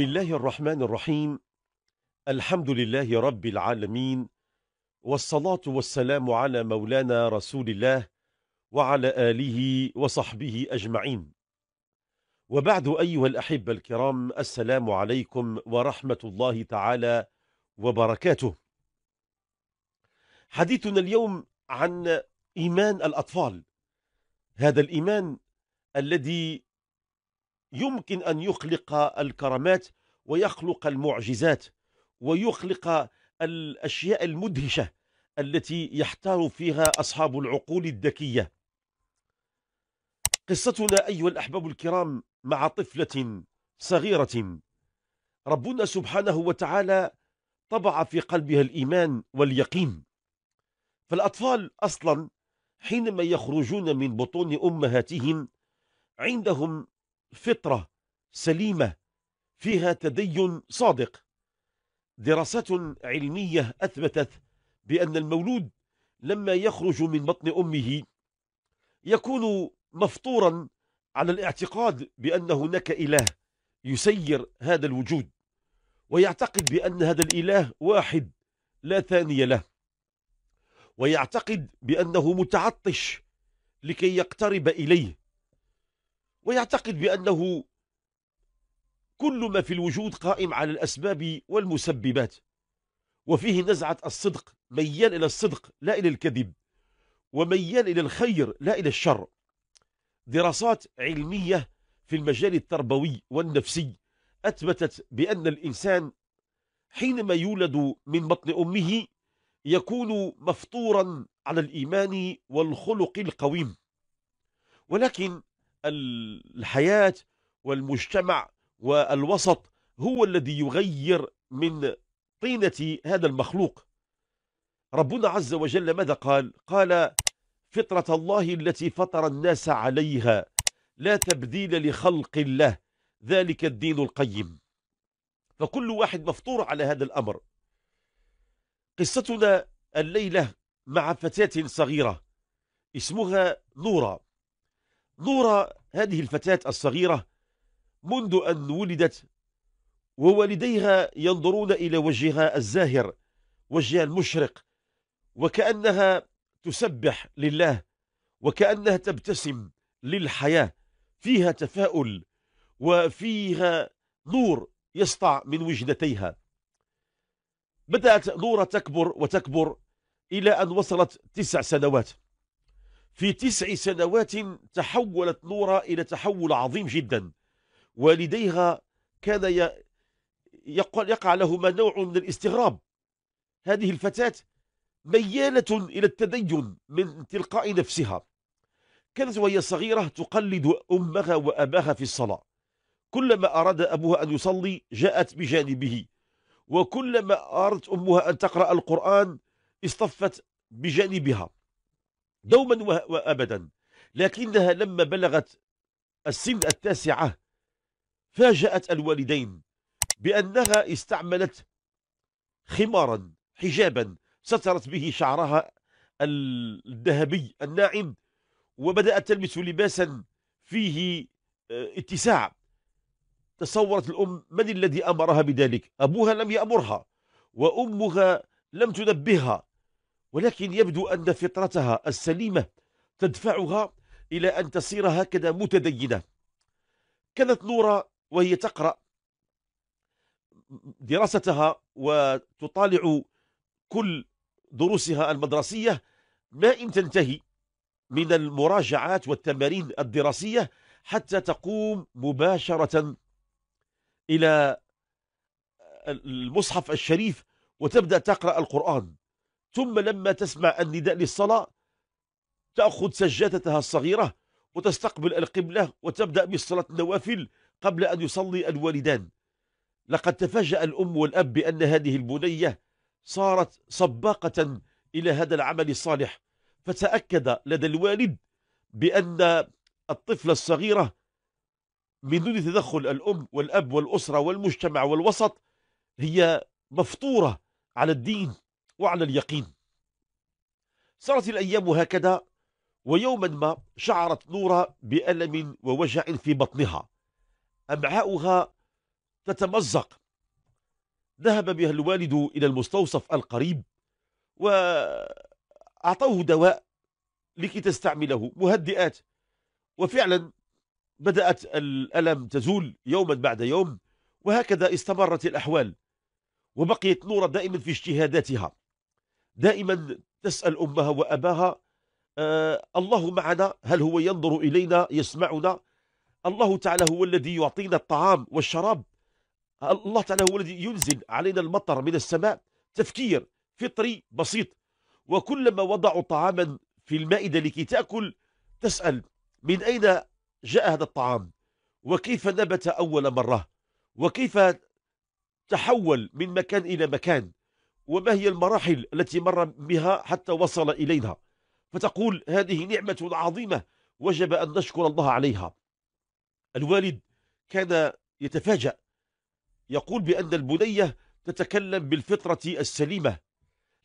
بسم الله الرحمن الرحيم الحمد لله رب العالمين والصلاة والسلام على مولانا رسول الله وعلى آله وصحبه أجمعين وبعد أيها الأحبة الكرام السلام عليكم ورحمة الله تعالى وبركاته حديثنا اليوم عن إيمان الأطفال هذا الإيمان الذي يمكن أن يخلق الكرامات ويخلق المعجزات ويخلق الأشياء المدهشة التي يحتار فيها أصحاب العقول الذكية قصتنا أيها الأحباب الكرام مع طفلة صغيرة ربنا سبحانه وتعالى طبع في قلبها الإيمان واليقين فالأطفال أصلا حينما يخرجون من بطون أمهاتهم عندهم فطرة سليمة فيها تدين صادق دراسات علمية أثبتت بأن المولود لما يخرج من بطن أمه يكون مفطورا على الاعتقاد بأن هناك إله يسير هذا الوجود ويعتقد بأن هذا الإله واحد لا ثاني له ويعتقد بأنه متعطش لكي يقترب إليه ويعتقد بأنه كل ما في الوجود قائم على الأسباب والمسببات وفيه نزعة الصدق ميال إلى الصدق لا إلى الكذب وميال إلى الخير لا إلى الشر دراسات علمية في المجال التربوي والنفسي أثبتت بأن الإنسان حينما يولد من بطن أمه يكون مفطورا على الإيمان والخلق القويم ولكن الحياة والمجتمع والوسط هو الذي يغير من طينة هذا المخلوق ربنا عز وجل ماذا قال؟ قال فطرة الله التي فطر الناس عليها لا تبديل لخلق الله ذلك الدين القيم فكل واحد مفطور على هذا الأمر قصتنا الليلة مع فتاة صغيرة اسمها نورا نورا هذه الفتاة الصغيرة منذ أن ولدت ووالديها ينظرون إلى وجهها الزاهر وجهها المشرق وكأنها تسبح لله وكأنها تبتسم للحياة فيها تفاؤل وفيها نور يسطع من وجدتيها بدأت نورة تكبر وتكبر إلى أن وصلت تسع سنوات في تسع سنوات تحولت نورا إلى تحول عظيم جدا والديها كان يقع لهما نوع من الاستغراب هذه الفتاة ميالة إلى التدين من تلقاء نفسها كانت وهي صغيرة تقلد أمها وأباها في الصلاة كلما أراد أبوها أن يصلي جاءت بجانبه وكلما أردت أمها أن تقرأ القرآن اصطفت بجانبها دوما وأبدا لكنها لما بلغت السن التاسعة فاجأت الوالدين بأنها استعملت خمارا حجابا سترت به شعرها الذهبي الناعم وبدأت تلبس لباسا فيه آه، اتساع تصورت الأم من الذي أمرها بذلك أبوها لم يأمرها وأمها لم تنبهها ولكن يبدو أن فطرتها السليمة تدفعها إلى أن تصير هكذا متدينة كانت نورا وهي تقرأ دراستها وتطالع كل دروسها المدرسية ما إن تنتهي من المراجعات والتمارين الدراسية حتى تقوم مباشرة إلى المصحف الشريف وتبدأ تقرأ القرآن ثم لما تسمع النداء للصلاة تأخذ سجادتها الصغيرة وتستقبل القبلة وتبدأ بصلاة النوافل قبل أن يصلي الوالدان لقد تفاجأ الأم والأب بأن هذه البنية صارت سباقة إلى هذا العمل الصالح فتأكد لدى الوالد بأن الطفلة الصغيرة من دون تدخل الأم والأب والأسرة والمجتمع والوسط هي مفطورة على الدين وعلى اليقين صارت الأيام هكذا ويوما ما شعرت نورة بألم ووجع في بطنها أمعاؤها تتمزق ذهب بها الوالد إلى المستوصف القريب وأعطوه دواء لكي تستعمله مهدئات وفعلا بدأت الألم تزول يوما بعد يوم وهكذا استمرت الأحوال وبقيت نورة دائما في اجتهاداتها دائما تسأل أمها وأباها آه الله معنا هل هو ينظر إلينا يسمعنا الله تعالى هو الذي يعطينا الطعام والشراب الله تعالى هو الذي ينزل علينا المطر من السماء تفكير فطري بسيط وكلما وضعوا طعاما في المائدة لكي تأكل تسأل من أين جاء هذا الطعام وكيف نبت أول مرة وكيف تحول من مكان إلى مكان وما هي المراحل التي مر بها حتى وصل إلينا فتقول هذه نعمة عظيمة وجب أن نشكر الله عليها الوالد كان يتفاجأ يقول بأن البنية تتكلم بالفطرة السليمة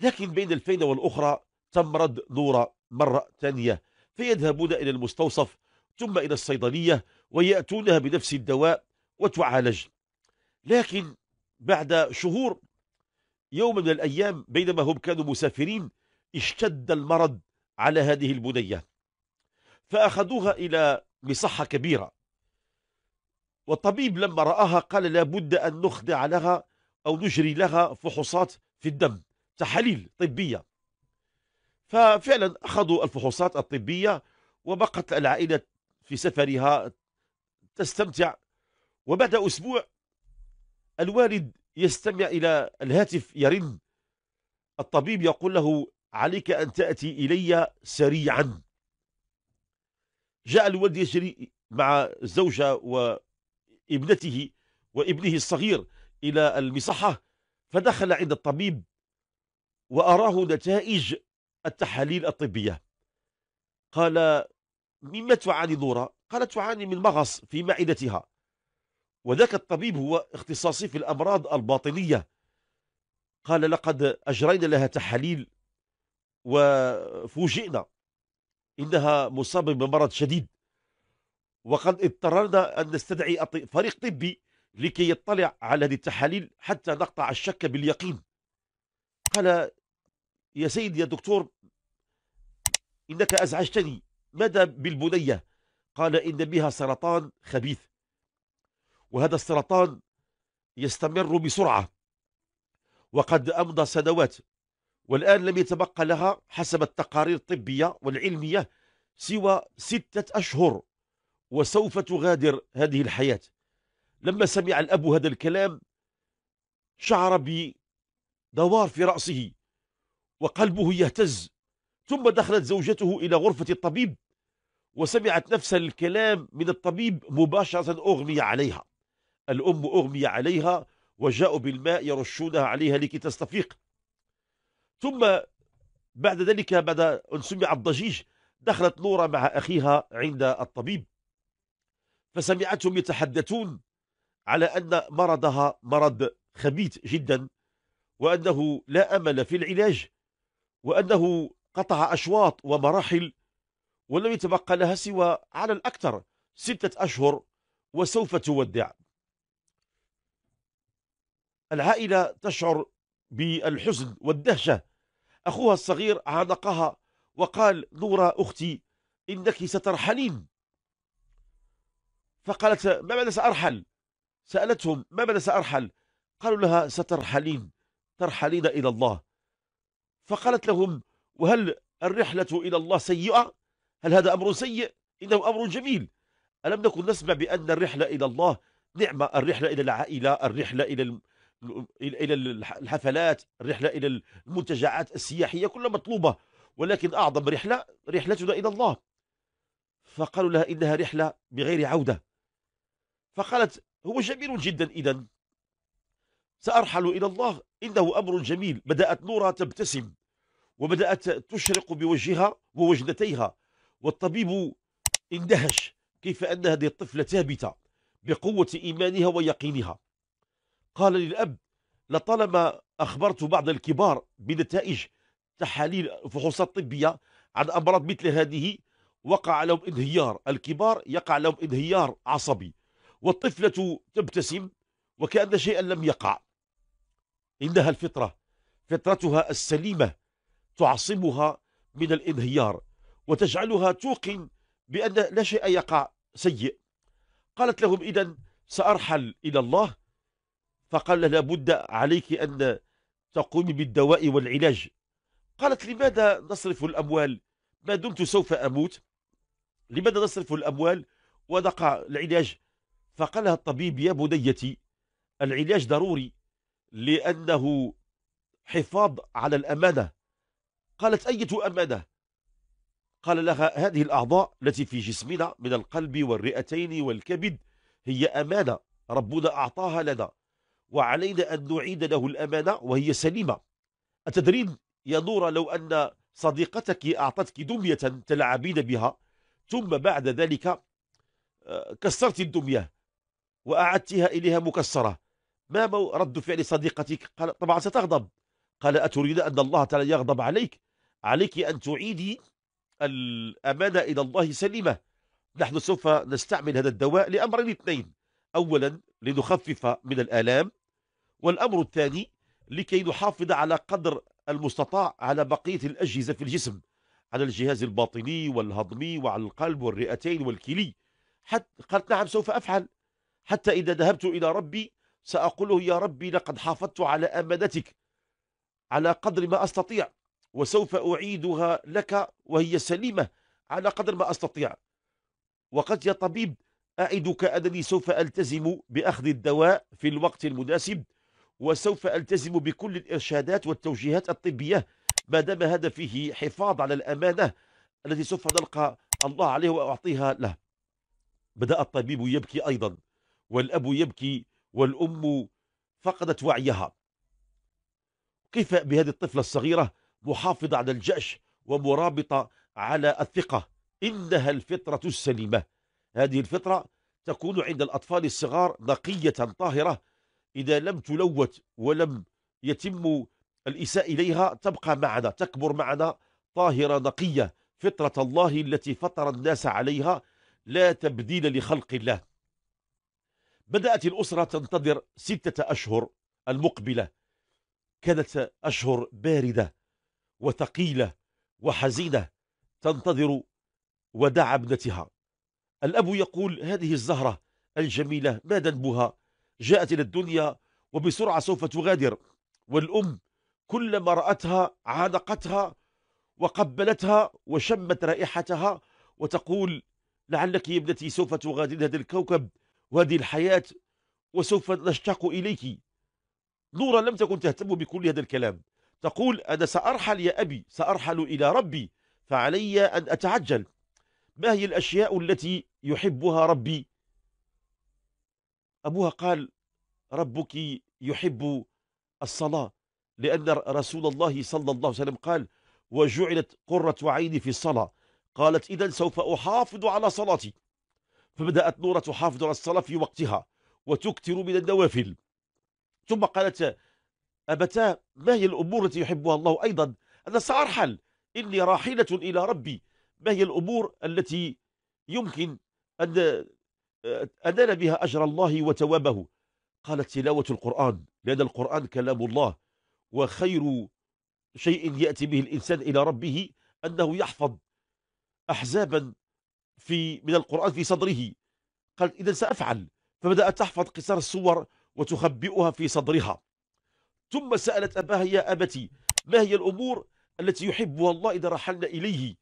لكن بين الفين والأخرى تمرض نورا مرة ثانية فيذهبون إلى المستوصف ثم إلى الصيدلية ويأتونها بنفس الدواء وتعالج لكن بعد شهور يوم من الأيام بينما هم كانوا مسافرين اشتد المرض على هذه البنية فأخذوها إلى مصحة كبيرة والطبيب لما رآها قال لابد أن نخضع لها أو نجري لها فحوصات في الدم تحاليل طبية ففعلا أخذوا الفحوصات الطبية وبقت العائلة في سفرها تستمتع وبعد أسبوع الوالد يستمع إلى الهاتف يرن الطبيب يقول له عليك أن تأتي إلي سريعا جاء الولد يجري مع الزوجة وابنته وابنه الصغير إلى المصحة فدخل عند الطبيب وأراه نتائج التحاليل الطبية قال مما تعاني نورا قالت تعاني من مغص في معدتها وذاك الطبيب هو اختصاصي في الأمراض الباطنية قال لقد أجرينا لها تحاليل وفوجئنا إنها مصابة بمرض شديد وقد اضطررنا أن نستدعي فريق طبي لكي يطلع على هذه التحاليل حتى نقطع الشك باليقين قال يا سيدي يا دكتور إنك أزعجتني ماذا بالبنية قال إن بها سرطان خبيث وهذا السرطان يستمر بسرعة وقد أمضى سنوات والآن لم يتبقى لها حسب التقارير الطبية والعلمية سوى ستة أشهر وسوف تغادر هذه الحياة لما سمع الأب هذا الكلام شعر بدوار في رأسه وقلبه يهتز ثم دخلت زوجته إلى غرفة الطبيب وسمعت نفس الكلام من الطبيب مباشرة أغمي عليها الأم أغمي عليها وجاءوا بالماء يرشونها عليها لكي تستفيق ثم بعد ذلك بعد أن سمع الضجيج دخلت نورة مع أخيها عند الطبيب فسمعتهم يتحدثون على أن مرضها مرض خبيث جدا وأنه لا أمل في العلاج وأنه قطع أشواط ومراحل ولم يتبقى لها سوى على الأكثر ستة أشهر وسوف تودع العائلة تشعر بالحزن والدهشة أخوها الصغير عانقها وقال نورا أختي إنك سترحلين فقالت ما معنى سأرحل سألتهم ما معنى سأرحل قالوا لها سترحلين ترحلين إلى الله فقالت لهم وهل الرحلة إلى الله سيئة هل هذا أمر سيء إنه أمر جميل ألم نكن نسمع بأن الرحلة إلى الله نعمة الرحلة إلى العائلة الرحلة إلى الى الحفلات الرحله الى المنتجعات السياحيه كلها مطلوبه ولكن اعظم رحله رحلتنا الى الله فقالوا لها انها رحله بغير عوده فقالت هو جميل جدا اذا سارحل الى الله انه امر جميل بدات نورا تبتسم وبدات تشرق بوجهها ووجنتيها والطبيب اندهش كيف ان هذه الطفله ثابته بقوه ايمانها ويقينها قال للأب لطالما أخبرت بعض الكبار بنتائج تحاليل فحوصات طبية عن أمراض مثل هذه وقع لهم انهيار الكبار يقع لهم انهيار عصبي والطفلة تبتسم وكأن شيئا لم يقع إنها الفطرة فطرتها السليمة تعصمها من الانهيار وتجعلها توقن بأن لا شيء يقع سيء قالت لهم إذا سأرحل إلى الله فقال له لابد عليك أن تقومي بالدواء والعلاج قالت لماذا نصرف الأموال ما دمت سوف أموت لماذا نصرف الأموال ونقع العلاج فقال لها الطبيب يا بنيتي العلاج ضروري لأنه حفاظ على الأمانة قالت أية أمانة قال لها هذه الأعضاء التي في جسمنا من القلب والرئتين والكبد هي أمانة ربنا أعطاها لنا وعلينا أن نعيد له الأمانة وهي سليمة أتدرين يا نورة لو أن صديقتك أعطتك دمية تلعبين بها ثم بعد ذلك آه، كسرت الدمية وأعدتها إليها مكسرة ما رد فعل صديقتك قال طبعا ستغضب قال أتريد أن الله تعالى يغضب عليك عليك أن تعيدي الأمانة إلى الله سليمة نحن سوف نستعمل هذا الدواء لأمرين اثنين أولا لنخفف من الآلام والأمر الثاني لكي نحافظ على قدر المستطاع على بقية الأجهزة في الجسم على الجهاز الباطني والهضمي وعلى القلب والرئتين والكلي حتى قالت نعم سوف أفعل حتى إذا ذهبت إلى ربي سأقول له يا ربي لقد حافظت على أمانتك على قدر ما أستطيع وسوف أعيدها لك وهي سليمة على قدر ما أستطيع وقد يا طبيب أعدك أنني سوف ألتزم بأخذ الدواء في الوقت المناسب وسوف ألتزم بكل الإرشادات والتوجيهات الطبية ما دام هذا فيه حفاظ على الأمانة التي سوف نلقى الله عليه وأعطيها له بدأ الطبيب يبكي أيضا والأب يبكي والأم فقدت وعيها كيف بهذه الطفلة الصغيرة محافظة على الجأش ومرابطة على الثقة إنها الفطرة السليمة هذه الفطرة تكون عند الأطفال الصغار نقية طاهرة إذا لم تلوت ولم يتم الإساءة إليها تبقى معنا تكبر معنا طاهرة نقية فطرة الله التي فطر الناس عليها لا تبديل لخلق الله بدأت الأسرة تنتظر ستة أشهر المقبلة كانت أشهر باردة وثقيلة وحزينة تنتظر وداع ابنتها الأب يقول هذه الزهرة الجميلة ما ذنبها جاءت إلى الدنيا وبسرعة سوف تغادر والأم كلما رأتها عانقتها وقبلتها وشمت رائحتها وتقول لعلك يا ابنتي سوف تغادرين هذا الكوكب وهذه الحياة وسوف نشتاق إليك نورا لم تكن تهتم بكل هذا الكلام تقول أنا سأرحل يا أبي سأرحل إلى ربي فعلي أن أتعجل ما هي الأشياء التي يحبها ربي أبوها قال ربك يحب الصلاة لأن رسول الله صلى الله عليه وسلم قال وجعلت قرة عيني في الصلاة قالت إذا سوف أحافظ على صلاتي فبدأت نورة تحافظ على الصلاة في وقتها وتكثر من النوافل ثم قالت أبتا ما هي الأمور التي يحبها الله أيضا أنا سأرحل إني راحلة إلى ربي ما هي الأمور التي يمكن أن أدل بها أجر الله وتوابه قالت تلاوة القرآن لأن القرآن كلام الله وخير شيء يأتي به الإنسان إلى ربه أنه يحفظ أحزابا في من القرآن في صدره قالت إذا سأفعل فبدأت تحفظ قصار الصور وتخبئها في صدرها ثم سألت أباها يا أبتي ما هي الأمور التي يحبها الله إذا رحلنا إليه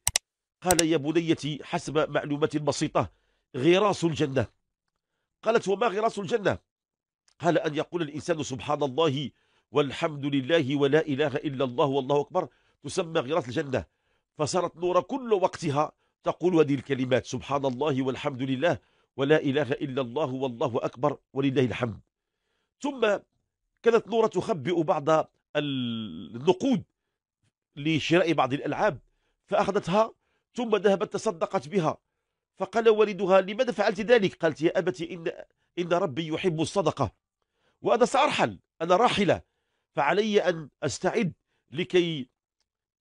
قال يا بنيتي حسب معلومات بسيطة غراس الجنة قالت وما غراس الجنة قال أن يقول الإنسان سبحان الله والحمد لله ولا إله إلا الله والله أكبر تسمى غراس الجنة فصارت نور كل وقتها تقول هذه الكلمات سبحان الله والحمد لله ولا إله إلا الله والله أكبر ولله الحمد ثم كانت نورة تخبئ بعض النقود لشراء بعض الألعاب فأخذتها ثم ذهبت تصدقت بها فقال والدها لماذا فعلت ذلك قالت يا أبتي إن, إن ربي يحب الصدقة وأنا سأرحل أنا راحلة فعلي أن أستعد لكي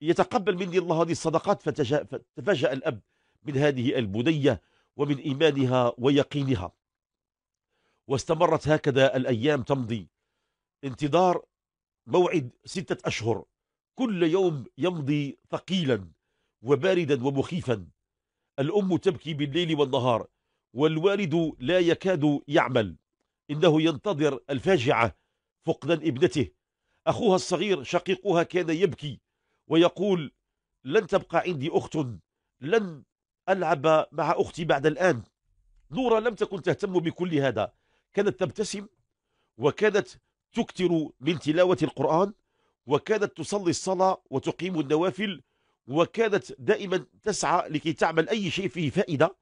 يتقبل مني الله هذه الصدقات فتفاجأ الأب من هذه البنية ومن إيمانها ويقينها واستمرت هكذا الأيام تمضي انتظار موعد ستة أشهر كل يوم يمضي ثقيلا وباردا ومخيفا الأم تبكي بالليل والنهار والوالد لا يكاد يعمل إنه ينتظر الفاجعة فقدان ابنته أخوها الصغير شقيقها كان يبكي ويقول لن تبقى عندي أخت لن ألعب مع أختي بعد الآن نورا لم تكن تهتم بكل هذا كانت تبتسم وكانت تكثر من تلاوة القرآن وكانت تصلي الصلاة وتقيم النوافل وكانت دائما تسعى لكي تعمل أي شيء فيه فائدة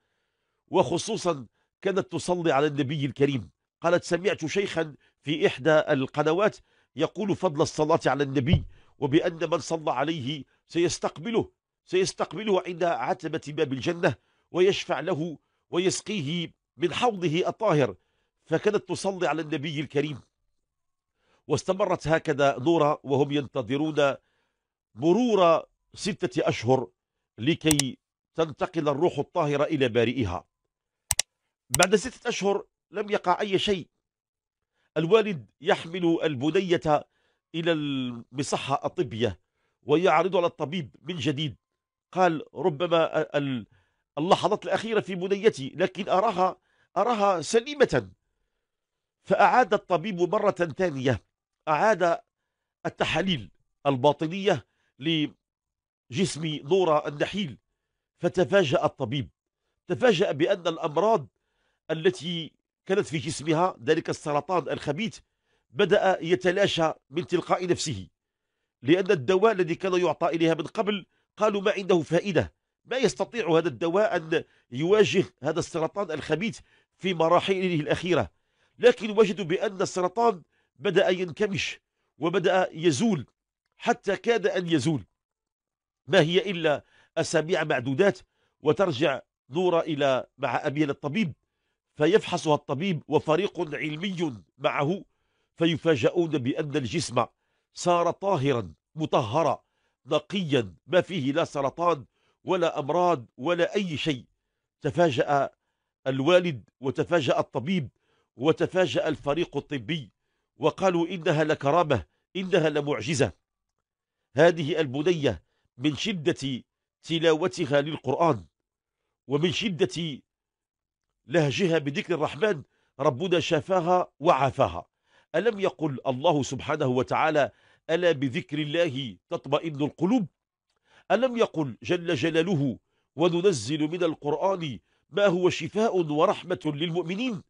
وخصوصا كانت تصلي على النبي الكريم قالت سمعت شيخا في إحدى القنوات يقول فضل الصلاة على النبي وبأن من صلى عليه سيستقبله سيستقبله عند عتبة باب الجنة ويشفع له ويسقيه من حوضه الطاهر فكانت تصلي على النبي الكريم واستمرت هكذا نورا وهم ينتظرون مرور ستة أشهر لكي تنتقل الروح الطاهرة إلى بارئها بعد ستة أشهر لم يقع أي شيء الوالد يحمل البنية إلى المصحة الطبية ويعرض على الطبيب من جديد قال ربما اللحظات الأخيرة في بنيتي لكن أراها أراها سليمة فأعاد الطبيب مرة ثانية أعاد التحاليل الباطنية جسم لورا النحيل فتفاجأ الطبيب تفاجأ بأن الأمراض التي كانت في جسمها ذلك السرطان الخبيث بدأ يتلاشى من تلقاء نفسه لأن الدواء الذي كان يعطى إليها من قبل قالوا ما عنده فائدة ما يستطيع هذا الدواء أن يواجه هذا السرطان الخبيث في مراحله الأخيرة لكن وجدوا بأن السرطان بدأ ينكمش وبدأ يزول حتى كاد أن يزول ما هي إلا أسابيع معدودات وترجع نورا إلى مع أبيل الطبيب فيفحصها الطبيب وفريق علمي معه فيفاجؤون بأن الجسم صار طاهرا مطهرا نقيا ما فيه لا سرطان ولا أمراض ولا أي شيء تفاجأ الوالد وتفاجأ الطبيب وتفاجأ الفريق الطبي وقالوا إنها لكرامة إنها لمعجزة هذه البنية من شدة تلاوتها للقرآن ومن شدة لهجها بذكر الرحمن ربنا شفاها وعافاها ألم يقل الله سبحانه وتعالى ألا بذكر الله تطمئن القلوب ألم يقل جل جلاله وننزل من القرآن ما هو شفاء ورحمة للمؤمنين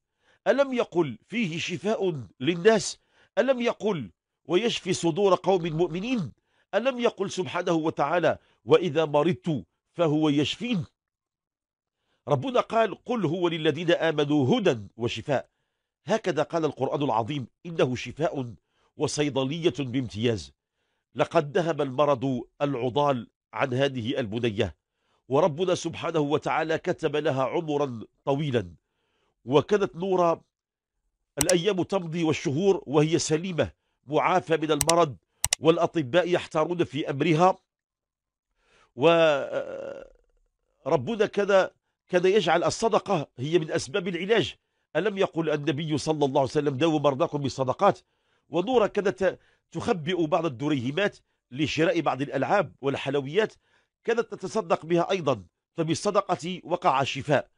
ألم يقل فيه شفاء للناس ألم يقل ويشفي صدور قوم مؤمنين ألم يقل سبحانه وتعالى وإذا مرضت فهو يشفين ربنا قال قل هو للذين آمنوا هدى وشفاء هكذا قال القرآن العظيم إنه شفاء وصيدلية بامتياز لقد ذهب المرض العضال عن هذه البنية وربنا سبحانه وتعالى كتب لها عمرا طويلا وكانت نورا الأيام تمضي والشهور وهي سليمة معافى من المرض والأطباء يحتارون في أمرها وربنا آه، آه، كذا كان يجعل الصدقة هي من أسباب العلاج ألم يقل النبي صلى الله عليه وسلم داووا مرضاكم بالصدقات ونورا كانت تخبئ بعض الدريهمات لشراء بعض الألعاب والحلويات كانت تتصدق بها أيضا فبالصدقة وقع الشفاء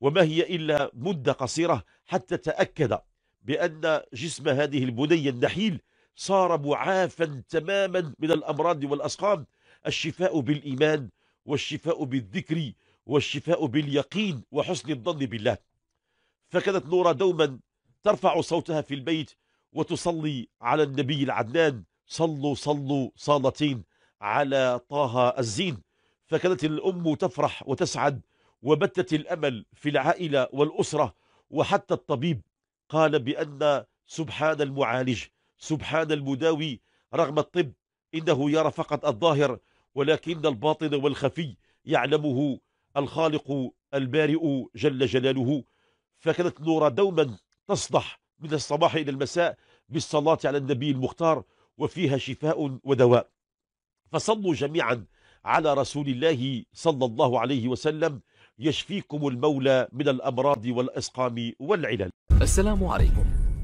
وما هي إلا مدة قصيرة حتى تأكد بأن جسم هذه البنية النحيل صار معافا تماما من الأمراض والأسقام الشفاء بالإيمان والشفاء بالذكر والشفاء باليقين وحسن الظن بالله فكانت نورا دوما ترفع صوتها في البيت وتصلي على النبي العدنان صلوا صلوا صالتين على طه الزين فكانت الأم تفرح وتسعد وبتت الأمل في العائلة والأسرة وحتى الطبيب قال بأن سبحان المعالج سبحان المداوي رغم الطب إنه يرى فقط الظاهر ولكن الباطن والخفي يعلمه الخالق البارئ جل جلاله فكانت نورا دوما تصدح من الصباح إلى المساء بالصلاة على النبي المختار وفيها شفاء ودواء فصلوا جميعا على رسول الله صلى الله عليه وسلم يشفيكم المولى من الأمراض والأسقام والعلل السلام عليكم